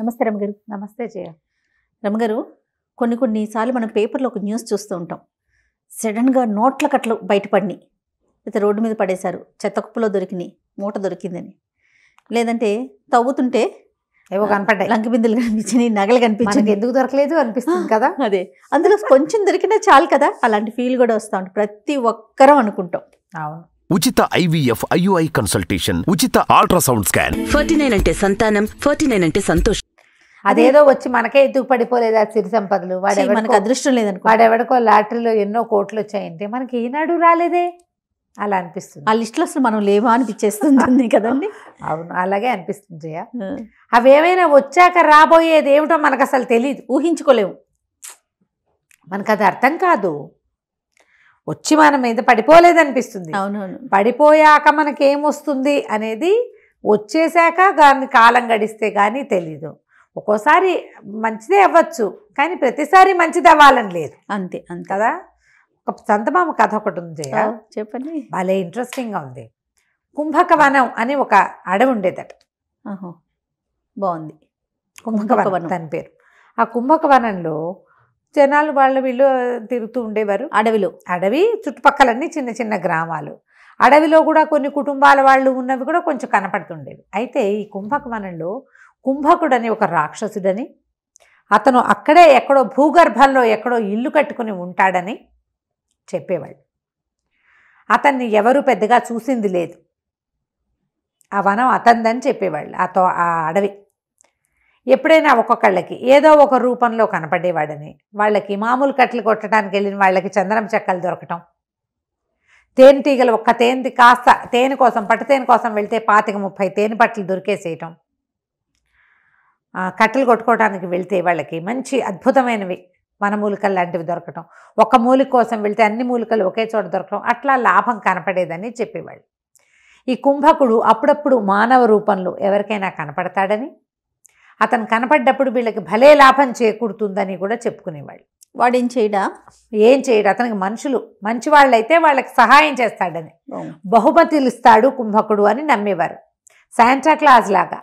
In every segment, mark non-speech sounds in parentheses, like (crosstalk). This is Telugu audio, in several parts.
నమస్తే రమగారు నమస్తే జయ రమగారు కొన్ని కొన్నిసార్లు మనం పేపర్లో ఒక న్యూస్ చూస్తూ ఉంటాం సడన్గా నోట్ల కట్లు బయటపడినాయి లేకపోతే రోడ్డు మీద పడేశారు చెత్త కుప్పలో దొరికినాయి మూట దొరికిందని లేదంటే తవ్వుతుంటే ఏవో కనపడ్డాయి లంక బిందులు కనిపించినాయి నగలు కనిపించింది ఎందుకు దొరకలేదు అనిపిస్తుంది కదా (laughs) అదే అందులో కొంచెం దొరికినా చాలు కదా అలాంటి ఫీల్ కూడా వస్తూ ఉంటుంది ప్రతి ఒక్కరం అనుకుంటాం అవును ఉచిత ఐవీఎఫ్ ఐయుఐ కన్సల్టేషన్ ఉచిత అల్ట్రాసౌండ్ స్కాన్ ఫార్టీ నైన్ అంటే సంతానం ఫార్టీ నైన్ అంటే సంతోషం అదేదో వచ్చి మనకే ఎందుకు పడిపోలేదు ఆ సిరి సంపదలు వాడు మనకు అదృష్టం లేదనుకో వాడెవడికో లాటరీలో ఎన్నో కోట్లు వచ్చాయంటే మనకి ఈనాడు రాలేదే అలా అనిపిస్తుంది ఆ లిస్ట్లో అసలు మనం లేవా అనిపించేస్తుంది కదండి అవును అలాగే అనిపిస్తుంది అవి ఏమైనా వచ్చాక రాబోయేది ఏమిటో మనకు అసలు తెలియదు ఊహించుకోలేము మనకు అది అర్థం కాదు వచ్చి మన మీద అనిపిస్తుంది అవునవును పడిపోయాక మనకేమొస్తుంది అనేది వచ్చేసాక దాన్ని కాలం గడిస్తే కానీ తెలీదు ఒక్కోసారి మంచిదే అవ్వచ్చు కానీ ప్రతిసారి మంచిది అవ్వాలని లేదు అంతే అంతే కదా ఒక సంతమామ కథ ఒకటి ఉంది చెప్పండి భలే ఇంట్రెస్టింగ్గా ఉంది కుంభకవనం అని ఒక అడవి ఉండేదట బాగుంది కుంభకవనం తన పేరు ఆ కుంభకవనంలో జనాలు వాళ్ళు వీళ్ళు తిరుగుతూ ఉండేవారు అడవిలో అడవి చుట్టుపక్కలన్నీ చిన్న చిన్న గ్రామాలు అడవిలో కూడా కొన్ని కుటుంబాల వాళ్ళు ఉన్నవి కూడా కొంచెం కనపడుతుండేవి అయితే ఈ కుంభకవనంలో కుంభకుడని ఒక రాక్షసుడని అతను అక్కడే ఎక్కడో భూగర్భంలో ఎక్కడో ఇల్లు కట్టుకుని ఉంటాడని చెప్పేవాళ్ళు అతన్ని ఎవరు పెద్దగా చూసింది లేదు ఆ వనం అతందని చెప్పేవాళ్ళు ఆ తో ఆ అడవి ఎప్పుడైనా ఒక్కొక్కళ్ళకి ఏదో ఒక రూపంలో కనపడేవాడని వాళ్ళకి మామూలు కట్టెలు కొట్టడానికి వెళ్ళిన వాళ్ళకి చందనం చెక్కలు దొరకటం తేనెటీగలు ఒక్క తేనెది కాస్త తేనె కోసం పట్టు తేనె కోసం వెళ్తే పాతిక ముప్పై తేనె పట్లు దొరికేసేయటం కట్టెలు కొట్టుకోవడానికి వెళ్తే వాళ్ళకి మంచి అద్భుతమైనవి వనమూలికలు లాంటివి దొరకటం ఒక మూలిక కోసం వెళ్తే అన్ని మూలికలు ఒకే చోట దొరకటం అట్లా లాభం కనపడేదని చెప్పేవాళ్ళు ఈ కుంభకుడు అప్పుడప్పుడు మానవ రూపంలో ఎవరికైనా కనపడతాడని అతను కనపడ్డప్పుడు వీళ్ళకి భలే లాభం చేకూరుతుందని కూడా చెప్పుకునేవాడు వాడేం చేయడా ఏం చేయడు అతనికి మనుషులు మంచి వాళ్ళైతే వాళ్ళకి సహాయం చేస్తాడని బహుమతులు ఇస్తాడు కుంభకుడు అని నమ్మేవారు శాంటా క్లాజ్ లాగా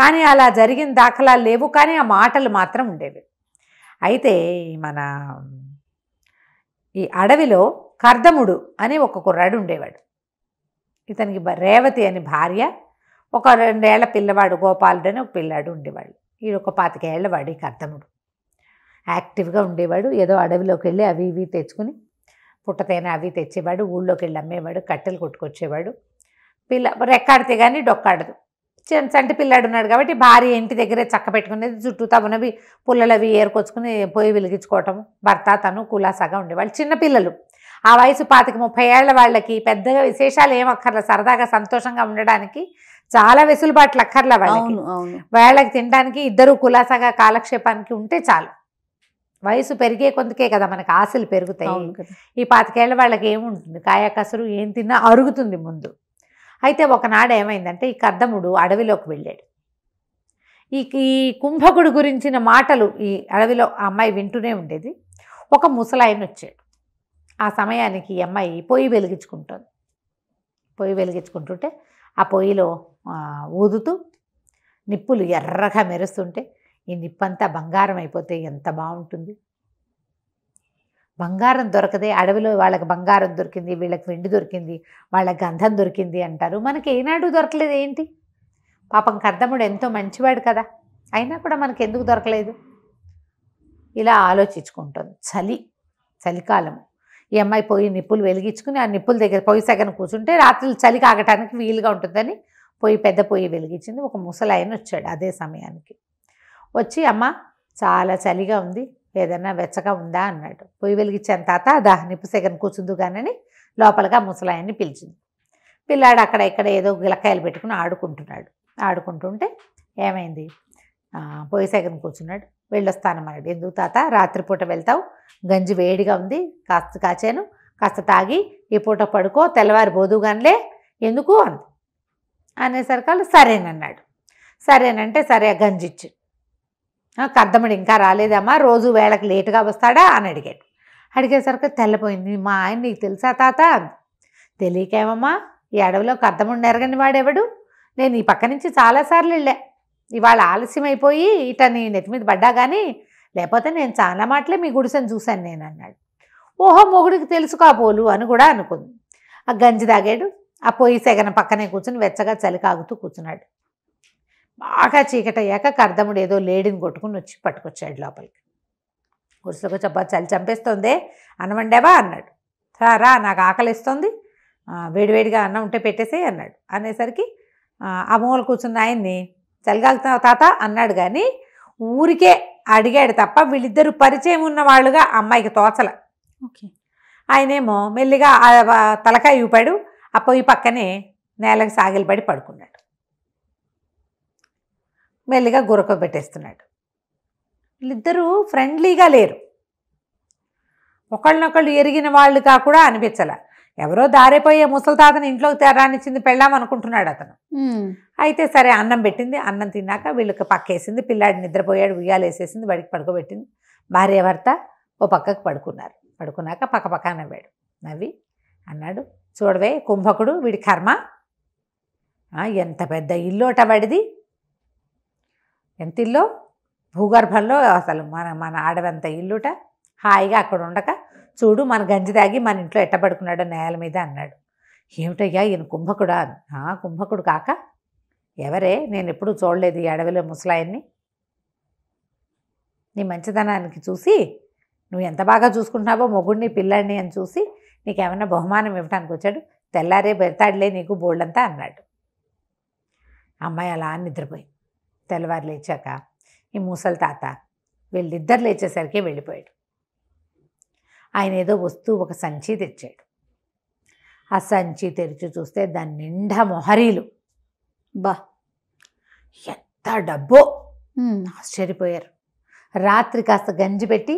కానీ అలా జరిగిన దాఖలాలు లేవు కానీ ఆ మాటలు మాత్రం ఉండేవి అయితే మన ఈ అడవిలో కర్దముడు అని ఒక కుర్రాడు ఉండేవాడు ఇతనికి రేవతి అని భార్య ఒక రెండేళ్ల పిల్లవాడు గోపాలుడు అని ఒక పిల్లాడు ఉండేవాడు ఈ ఒక పాతికేళ్ల వాడు ఈ కర్దముడు యాక్టివ్గా ఉండేవాడు ఏదో అడవిలోకి వెళ్ళి అవి ఇవి తెచ్చుకుని పుట్టతేన అవి తెచ్చేవాడు ఊళ్ళోకి వెళ్ళి అమ్మేవాడు కట్టెలు కొట్టుకొచ్చేవాడు పిల్ల రెక్కాడితే కానీ డొక్కాడదు చంటి పిల్లాడు ఉన్నాడు కాబట్టి భార్య ఇంటి దగ్గరే చక్క పెట్టుకునేది చుట్టూ తమనవి పుల్లలవి ఏరుకొచ్చుకుని పోయి వెలిగించుకోవటం భర్త తను కులాసాగా ఉండేవాళ్ళు చిన్నపిల్లలు ఆ వయసు పాతికి ముప్పై ఏళ్ల వాళ్ళకి పెద్దగా విశేషాలు ఏం సరదాగా సంతోషంగా ఉండడానికి చాలా వెసులుబాట్లు అక్కర్లా వాళ్ళకి వాళ్ళకి తినడానికి ఇద్దరు కులాసాగా కాలక్షేపానికి ఉంటే చాలు వయసు పెరిగే కొంతకే కదా మనకు ఆశలు పెరుగుతాయి ఈ పాతికేళ్ల వాళ్ళకి ఏముంటుంది కాయకసరు ఏం తిన్నా అరుగుతుంది ముందు అయితే ఒకనాడు ఏమైందంటే ఈ కర్దముడు అడవిలోకి వెళ్ళాడు ఈ ఈ కుంభకుడు గురించిన మాటలు ఈ అడవిలో ఆ అమ్మాయి వింటూనే ఉండేది ఒక ముసలాయన వచ్చాడు ఆ సమయానికి ఈ అమ్మాయి పొయ్యి వెలిగించుకుంటుంది పొయ్యి వెలిగించుకుంటుంటే ఆ పొయ్యిలో ఊదుతూ నిప్పులు ఎర్రగా మెరుస్తుంటే ఈ నిప్పంతా బంగారం అయిపోతే ఎంత బాగుంటుంది బంగారం దొరకదే అడవిలో వాళ్ళకి బంగారం దొరికింది వీళ్ళకి వెండి దొరికింది వాళ్ళకి గంధం దొరికింది అంటారు మనకి ఏనాడు దొరకలేదు ఏంటి పాపం కర్దముడు ఎంతో మంచివాడు కదా అయినా కూడా మనకి ఎందుకు దొరకలేదు ఇలా ఆలోచించుకుంటుంది చలి చలికాలం ఈ అమ్మాయి పోయి నిప్పులు వెలిగించుకుని ఆ నిప్పుల దగ్గర పొయ్యి సగన కూర్చుంటే రాత్రులు చలి కాగటానికి వీలుగా ఉంటుందని పొయ్యి పెద్ద పొయ్యి వెలిగించింది ఒక ముసలాయన వచ్చాడు అదే సమయానికి వచ్చి అమ్మ చాలా చలిగా ఉంది ఏదన్నా వెచ్చగా ఉందా అన్నాడు పొయ్యి వెలిగించిన తాత దాహనిప్పు నిప్పు సెగన్ కూర్చుందుగానని లోపలగా ముసలాయన్ని పిలిచింది పిల్లాడు అక్కడ ఇక్కడ ఏదో గిలకాయలు పెట్టుకుని ఆడుకుంటున్నాడు ఆడుకుంటుంటే ఏమైంది పొయ్యి సెగన్ కూర్చున్నాడు అన్నాడు ఎందుకు తాత రాత్రిపూట వెళ్తావు గంజి వేడిగా ఉంది కాస్త కాచాను కాస్త తాగి ఈ పూట పడుకో తెల్లవారి కానిలే ఎందుకు అంది అనేసరికాలు సరేనన్నాడు సరేనంటే సరే గంజిచ్చాడు కర్దముడు ఇంకా రాలేదమ్మా రోజు వేళకి లేటుగా వస్తాడా అని అడిగాడు అడిగేసరికి తెల్లపోయింది మా ఆయన నీకు తెలుసా తాత తెలియకేమమ్మా ఈ అడవిలో కర్దముడు నెరగని వాడెవడు నేను ఈ పక్క నుంచి చాలాసార్లు వెళ్ళా ఇవాళ ఆలస్యం అయిపోయి ఇట నీ నెత్తి మీద పడ్డా కానీ లేకపోతే నేను చాలా మాటలే మీ గుడిసెని చూశాను నేను అన్నాడు ఓహో మొగుడికి తెలుసు పోలు అని కూడా అనుకుంది ఆ గంజి తాగాడు ఆ పొయ్యి సెగన పక్కనే కూర్చుని వెచ్చగా చలి కాగుతూ కూర్చున్నాడు బాగా చీకటయ్యాక కర్దముడు ఏదో లేడిని కొట్టుకుని వచ్చి పట్టుకొచ్చాడు లోపలికి గుడిసెలకు చబ్బా చలి చంపేస్తుంది అనమండావా అన్నాడు సారా నాకు ఆకలిస్తుంది వేడివేడిగా అన్నం ఉంటే పెట్టేసే అన్నాడు అనేసరికి ఆ మూల కూర్చున్న ఆయన్ని చలిగాలుతున్నావు తాత అన్నాడు కానీ ఊరికే అడిగాడు తప్ప వీళ్ళిద్దరు పరిచయం ఉన్న వాళ్ళుగా అమ్మాయికి తోచల ఓకే ఆయనేమో మెల్లిగా తలకాయ ఊపాడు ఆ పొయ్యి పక్కనే నేలకు సాగిలపడి పడుకున్నాడు మెల్లిగా పెట్టేస్తున్నాడు వీళ్ళిద్దరూ ఫ్రెండ్లీగా లేరు ఒకళ్ళనొకళ్ళు ఎరిగిన వాళ్ళు కాకుండా అనిపించాల ఎవరో దారిపోయే ముసలితాతను ఇంట్లోకి రానిచ్చింది పెళ్ళాం అనుకుంటున్నాడు అతను అయితే సరే అన్నం పెట్టింది అన్నం తిన్నాక వీళ్ళకి పక్కేసింది పిల్లాడు నిద్రపోయాడు ఉయ్యాలేసేసింది బడికి పడుకోబెట్టింది భార్య భర్త ఓ పక్కకు పడుకున్నారు పడుకున్నాక పక్క పక్క నవ్వాడు నవ్వి అన్నాడు చూడవే కుంభకుడు వీడి కర్మ ఎంత పెద్ద ఇల్లోట పడిది ఎంత భూగర్భంలో అసలు మన మన ఆడవంత ఇల్లుట హాయిగా అక్కడ ఉండక చూడు మన గంజి తాగి మన ఇంట్లో ఎట్టబడుకున్నాడు నేల మీద అన్నాడు ఏమిటయ్యా ఈయన కుంభకుడా కుంభకుడు కాక ఎవరే నేను ఎప్పుడూ చూడలేదు ఈ అడవిలో ముసలాయన్ని నీ మంచితనానికి చూసి నువ్వు ఎంత బాగా చూసుకుంటున్నావో మొగుడిని పిల్లాడిని అని చూసి నీకేమైనా బహుమానం ఇవ్వటానికి వచ్చాడు తెల్లారే బెర్తాడులే నీకు బోల్డంతా అన్నాడు అమ్మాయి అలా నిద్రపోయింది తెల్లవారు లేచాక ఈ మూసల తాత వీళ్ళిద్దరు లేచేసరికి వెళ్ళిపోయాడు ఆయన ఏదో వస్తూ ఒక సంచి తెచ్చాడు ఆ సంచి తెరిచి చూస్తే దాని నిండా మొహరీలు బా ఎంత డబ్బో ఆశ్చర్యపోయారు రాత్రి కాస్త గంజి పెట్టి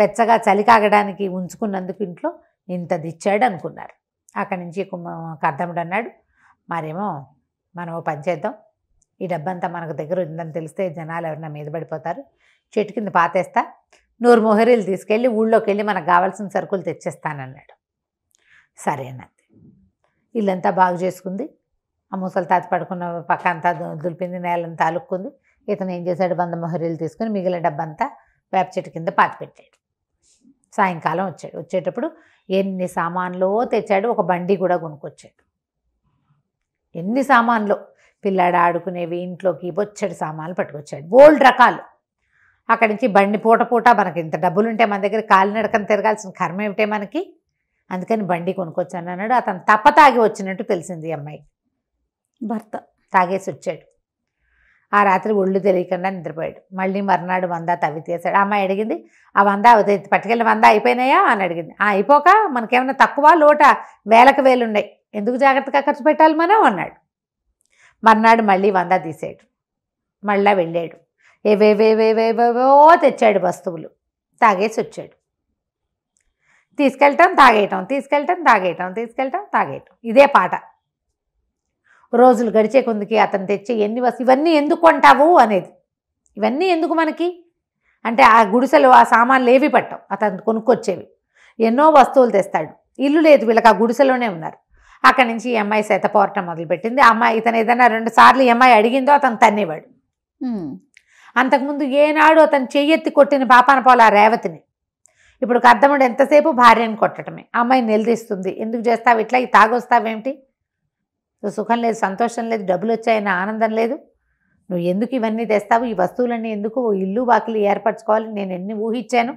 వెచ్చగా చలి కాగడానికి ఉంచుకున్నందుకు ఇంట్లో ఇంత దిచ్చాడు అనుకున్నారు అక్కడి నుంచి కద్దముడు అన్నాడు మరేమో మనం పని చేద్దాం ఈ డబ్బంతా మనకు దగ్గర ఉందని తెలిస్తే జనాలు ఎవరన్నా మీద పడిపోతారు చెట్టు కింద పాతేస్తా నూరు మొహరీలు తీసుకెళ్ళి ఊళ్ళోకి వెళ్ళి మనకు కావాల్సిన సరుకులు తెచ్చేస్తానన్నాడు సరే అన్నది ఇల్లంతా బాగు చేసుకుంది ఆ ముసలి తాత పడుకున్న పక్క అంతా దులిపింది నేలంతా అలుక్కుంది ఇతను ఏం చేశాడు వంద మొహరీలు తీసుకుని మిగిలిన డబ్బంతా వేప చెట్టు కింద పెట్టాడు సాయంకాలం వచ్చాడు వచ్చేటప్పుడు ఎన్ని సామాన్లో తెచ్చాడు ఒక బండి కూడా కొనుక్కొచ్చాడు ఎన్ని సామాన్లో పిల్లాడు ఆడుకునేవి ఇంట్లోకి బొచ్చడి సామాన్లు పట్టుకొచ్చాడు బోల్డ్ రకాలు అక్కడి నుంచి బండి పూట పూట మనకి ఇంత డబ్బులు ఉంటే మన దగ్గర కాలినడకన తిరగాల్సిన కర్మ ఏమిటే మనకి అందుకని బండి కొనుక్కొచ్చాను అన్నాడు అతను తప్ప తాగి వచ్చినట్టు తెలిసింది అమ్మాయి భర్త తాగేసి వచ్చాడు ఆ రాత్రి ఒళ్ళు తెలియకుండా నిద్రపోయాడు మళ్ళీ మర్నాడు వంద తవ్వి తీసాడు అమ్మాయి అడిగింది ఆ వంద పట్టుకెళ్ళి వంద అయిపోయినాయా అని అడిగింది ఆ అయిపోక మనకేమైనా తక్కువ లోట వేలకు వేలున్నాయి ఎందుకు జాగ్రత్తగా ఖర్చు పెట్టాలి మనం అన్నాడు మర్నాడు మళ్ళీ వంద తీసాడు మళ్ళా వెళ్ళాడు ఏవేవేవేవేవేవో తెచ్చాడు వస్తువులు తాగేసి వచ్చాడు తీసుకెళ్ళటం తాగేయటం తీసుకెళ్ళటం తాగేయటం తీసుకెళ్ళటం తాగేయటం ఇదే పాట రోజులు గడిచే కొందుకి అతను తెచ్చే ఎన్ని వస్తు ఇవన్నీ ఎందుకు కొంటావు అనేది ఇవన్నీ ఎందుకు మనకి అంటే ఆ గుడిసెలు ఆ సామాన్లు ఏవి పట్టం అతను కొనుక్కొచ్చేవి ఎన్నో వస్తువులు తెస్తాడు ఇల్లు లేదు వీళ్ళకి ఆ గుడిసెలోనే ఉన్నారు అక్కడి నుంచి ఈ అమ్మాయి శతపోరటం మొదలుపెట్టింది అమ్మాయి ఇతను ఏదైనా రెండు సార్లు ఎమ్మాయి అడిగిందో అతను తన్నేవాడు అంతకుముందు ఏనాడు అతను చెయ్యెత్తి కొట్టిన పాపాన పోలా రేవతిని ఇప్పుడు అర్థముడు ఎంతసేపు భార్యను కొట్టడమే అమ్మాయి నిలదీస్తుంది ఎందుకు చేస్తావు ఇట్లా ఈ తాగొస్తావేమిటి నువ్వు సుఖం లేదు సంతోషం లేదు డబ్బులు వచ్చాయన్న ఆనందం లేదు నువ్వు ఎందుకు ఇవన్నీ తెస్తావు ఈ వస్తువులన్నీ ఎందుకు ఇల్లు వాకిలు ఏర్పరచుకోవాలి నేను ఎన్ని ఊహించాను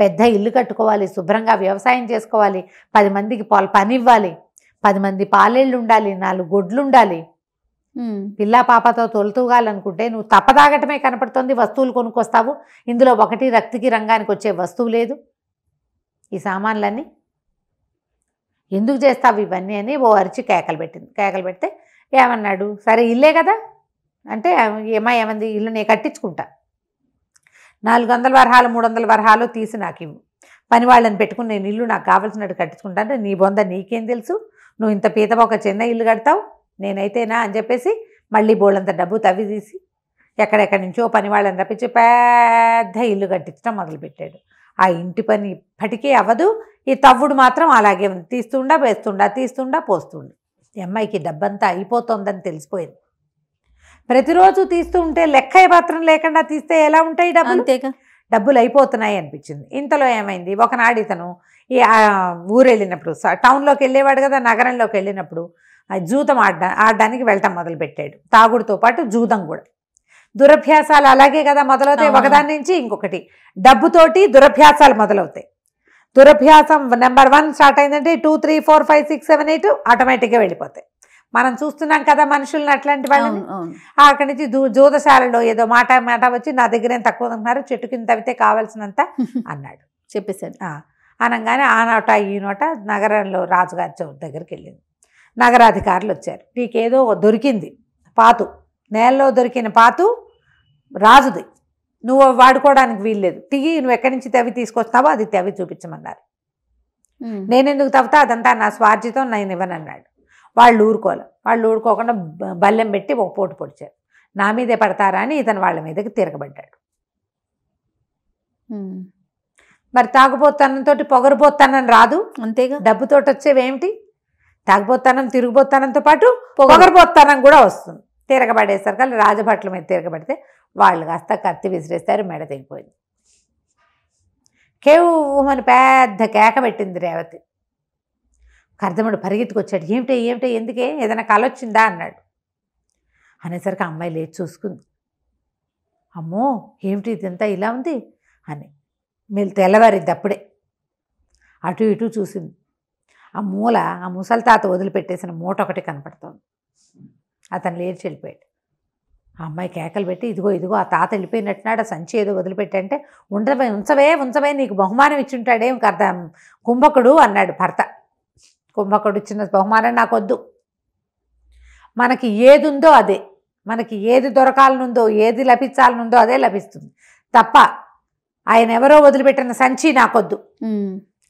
పెద్ద ఇల్లు కట్టుకోవాలి శుభ్రంగా వ్యవసాయం చేసుకోవాలి పది మందికి పొల పని ఇవ్వాలి పది మంది పాలేళ్ళు ఉండాలి నాలుగు గొడ్లు ఉండాలి పిల్ల పాపతో తొలుతూగాలనుకుంటే నువ్వు తప్పదాగటమే కనపడుతుంది వస్తువులు కొనుక్కొస్తావు ఇందులో ఒకటి రక్తికి రంగానికి వచ్చే వస్తువు లేదు ఈ సామాన్లన్నీ ఎందుకు చేస్తావు ఇవన్నీ అని ఓ అరిచి కేకలు పెట్టింది కేకలు పెడితే ఏమన్నాడు సరే ఇల్లే కదా అంటే ఏమా ఏమంది ఇల్లు నేను కట్టించుకుంటా నాలుగు వందల వరహాలు మూడు వందల వరహాలు తీసి నాకు ఇవ్వు పని వాళ్ళని పెట్టుకుని నేను ఇల్లు నాకు కావాల్సినట్టు కట్టించుకుంటా అంటే నీ బొంద నీకేం తెలుసు నువ్వు ఇంత పీతం ఒక చిన్న ఇల్లు కడతావు నేనైతేనా అని చెప్పేసి మళ్ళీ బోళ్ళంత డబ్బు తవ్వి తీసి ఎక్కడెక్కడి నుంచో పని వాళ్ళని రప్పించి పెద్ద ఇల్లు కట్టించడం మొదలుపెట్టాడు ఆ ఇంటి పని ఇప్పటికీ అవ్వదు ఈ తవ్వుడు మాత్రం అలాగే ఉంది తీస్తుండా వేస్తుండా తీస్తుండా పోస్తుండు అమ్మాయికి డబ్బంతా అయిపోతుందని తెలిసిపోయింది ప్రతిరోజు తీస్తూ ఉంటే లెక్క మాత్రం లేకుండా తీస్తే ఎలా ఉంటాయి డబ్బులు అంతేగా డబ్బులు అయిపోతున్నాయి అనిపించింది ఇంతలో ఏమైంది ఒకనాడు ఇతను ఈ ఊరెళ్ళినప్పుడు టౌన్లోకి వెళ్ళేవాడు కదా నగరంలోకి వెళ్ళినప్పుడు జూతం ఆడడా ఆడడానికి వెళ్ళటం మొదలుపెట్టాడు తాగుడుతో పాటు జూదం కూడా దురభ్యాసాలు అలాగే కదా మొదలవుతాయి ఒకదాని నుంచి ఇంకొకటి డబ్బుతోటి దురభ్యాసాలు మొదలవుతాయి దురభ్యాసం నెంబర్ వన్ స్టార్ట్ అయిందంటే two three four five six seven eight ఆటోమేటిక్గా వెళ్ళిపోతాయి మనం చూస్తున్నాం కదా మనుషులను అట్లాంటి వాళ్ళని అక్కడి నుంచి జూదశాలలో ఏదో మాట మాట వచ్చి నా దగ్గర ఏం తక్కువ ఉన్నారు చెట్టు కింద తవ్వితే కావాల్సినంత (laughs) అన్నాడు చెప్పేశాడు అనగానే ఆ నోట ఈ నోట నగరంలో రాజుగారి దగ్గరికి వెళ్ళింది నగరాధికారులు వచ్చారు నీకేదో దొరికింది పాతు నేలలో దొరికిన పాతు రాజుది నువ్వు వాడుకోవడానికి వీల్లేదు తిగి నువ్వు ఎక్కడి నుంచి తవ్వి తీసుకొస్తావో అది తవ్వి చూపించమన్నారు నేనెందుకు తవ్వుతా అదంతా నా స్వార్థితో నేను ఇవ్వనన్నాడు వాళ్ళు ఊరుకోలే వాళ్ళు ఊరుకోకుండా బల్లెం పెట్టి ఒక పోటు పొడిచారు నా మీదే పడతారా అని ఇతను వాళ్ళ మీదకి తిరగబడ్డాడు మరి తాగుబోతానంతో పొగరుపోతానని రాదు అంతేగా డబ్బుతో వచ్చేవేమిటి తాగిపోతానం తిరిగిపోతానంతో పాటు పొగరుపోతానం కూడా వస్తుంది తిరగబడేసరికి రాజభట్ల మీద తిరగబడితే వాళ్ళు కాస్త కత్తి విసిరేస్తారు మెడ తెగిపోయింది కేవ్వమని పెద్ద కేక పెట్టింది రేవతి కర్దముడు పరిగెత్తుకొచ్చాడు ఏమిటే ఏమిటే ఎందుకే ఏదైనా కళ వచ్చిందా అన్నాడు అనేసరికి అమ్మాయి లేచి చూసుకుంది అమ్మో ఏమిటి ఇదంతా ఇలా ఉంది అని మీరు తెల్లవారిద్ది అప్పుడే అటు ఇటు చూసింది ఆ మూల ఆ ముసలి తాత వదిలిపెట్టేసిన మూట ఒకటి కనపడుతోంది అతను లేచి వెళ్ళిపోయాడు ఆ అమ్మాయి కేకలు పెట్టి ఇదిగో ఇదిగో ఆ తాత వెళ్ళిపోయినట్టున్నాడు ఆ సంచి ఏదో వదిలిపెట్టంటే ఉండవే ఉంచవే ఉంచవే నీకు బహుమానం ఇచ్చి ఉంటాడే కర్త కుంభకుడు అన్నాడు భర్త కుంభకుడు ఇచ్చిన బహుమానం నాకొద్దు మనకి ఏది ఉందో అదే మనకి ఏది దొరకాలనుందో ఏది లభించాలనుందో అదే లభిస్తుంది తప్ప ఆయన ఎవరో వదిలిపెట్టిన సంచి నాకొద్దు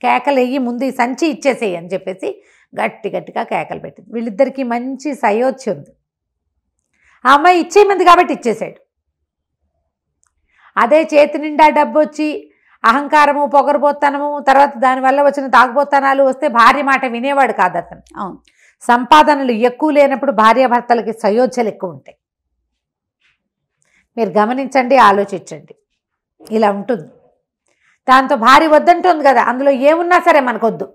కేకలేయి ముందు ఈ సంచి ఇచ్చేసేయి అని చెప్పేసి గట్టి గట్టిగా కేకలు పెట్టింది వీళ్ళిద్దరికీ మంచి సయోధ్య ఉంది ఆ అమ్మాయి ఇచ్చేయమంది కాబట్టి ఇచ్చేసాడు అదే చేతి నిండా డబ్బు వచ్చి అహంకారము పొగరబోతనము తర్వాత దానివల్ల వచ్చిన తాగుబోతనాలు వస్తే భార్య మాట వినేవాడు కాదు అతను అవును సంపాదనలు ఎక్కువ లేనప్పుడు భార్యాభర్తలకి సయోధ్యలు ఎక్కువ ఉంటాయి మీరు గమనించండి ఆలోచించండి ఇలా ఉంటుంది దాంతో భార్య వద్దంటుంది కదా అందులో ఏమున్నా సరే మనకొద్దు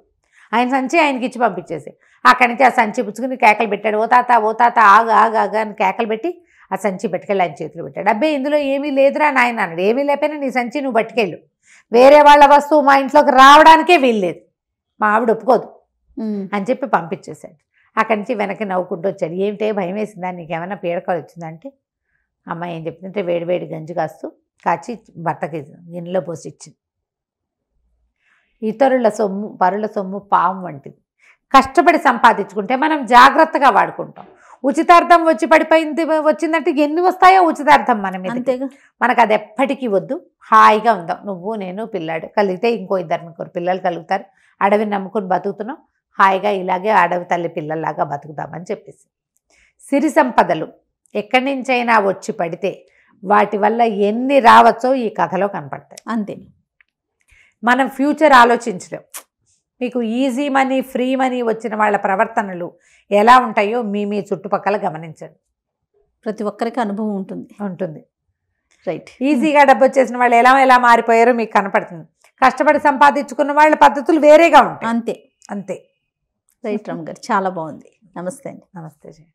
ఆయన సంచి ఆయనకి ఇచ్చి పంపించేసి అక్కడి నుంచి ఆ సంచి పుచ్చుకుని కేకలు పెట్టాడు ఓ తాత ఓ తాత ఆగు ఆగు ఆగు అని కేకలు పెట్టి ఆ సంచి పట్టుకెళ్ళి ఆయన చేతులు పెట్టాడు అబ్బాయి ఇందులో ఏమీ లేదురా నాయన అన్నాడు ఏమీ లేకపోయినా నీ సంచి నువ్వు పట్టుకెళ్ళు వేరే వాళ్ళ వస్తువు మా ఇంట్లోకి రావడానికే వీల్లేదు మా ఆవిడ ఒప్పుకోదు అని చెప్పి పంపించేశాడు అక్కడి నుంచి వెనక్కి నవ్వుకుంటూ వచ్చాడు ఏమిటే భయం వేసిందా ఏమైనా పీడకలు వచ్చిందంటే అమ్మ ఏం చెప్తుంటే వేడివేడి గంజి కాస్తూ కాచి భర్తకి ఇంట్లో పోసి ఇచ్చింది ఇతరుల సొమ్ము పరుల సొమ్ము పాము వంటిది కష్టపడి సంపాదించుకుంటే మనం జాగ్రత్తగా వాడుకుంటాం ఉచితార్థం వచ్చి పడిపోయింది వచ్చిందంటే ఎన్ని వస్తాయో ఉచితార్థం మనం మీద మనకు అది ఎప్పటికీ వద్దు హాయిగా ఉందాం నువ్వు నేను పిల్లాడు కలిగితే ఇంకో ఇద్దరు ముగ్గురు పిల్లలు కలుగుతారు అడవిని నమ్ముకుని బతుకుతున్నాం హాయిగా ఇలాగే అడవి తల్లి పిల్లల్లాగా బతుకుదామని చెప్పేసి సిరి సంపదలు ఎక్కడి నుంచైనా వచ్చి పడితే వాటి వల్ల ఎన్ని రావచ్చో ఈ కథలో కనపడతాయి అంతే మనం ఫ్యూచర్ ఆలోచించలేం మీకు ఈజీ మనీ ఫ్రీ మనీ వచ్చిన వాళ్ళ ప్రవర్తనలు ఎలా ఉంటాయో మీ మీ చుట్టుపక్కల గమనించండి ప్రతి ఒక్కరికి అనుభవం ఉంటుంది ఉంటుంది రైట్ ఈజీగా డబ్బు వచ్చేసిన వాళ్ళు ఎలా ఎలా మారిపోయారో మీకు కనపడుతుంది కష్టపడి సంపాదించుకున్న వాళ్ళ పద్ధతులు వేరేగా ఉంటాయి అంతే అంతే రైట్ రామ్ గారు చాలా బాగుంది నమస్తే అండి నమస్తే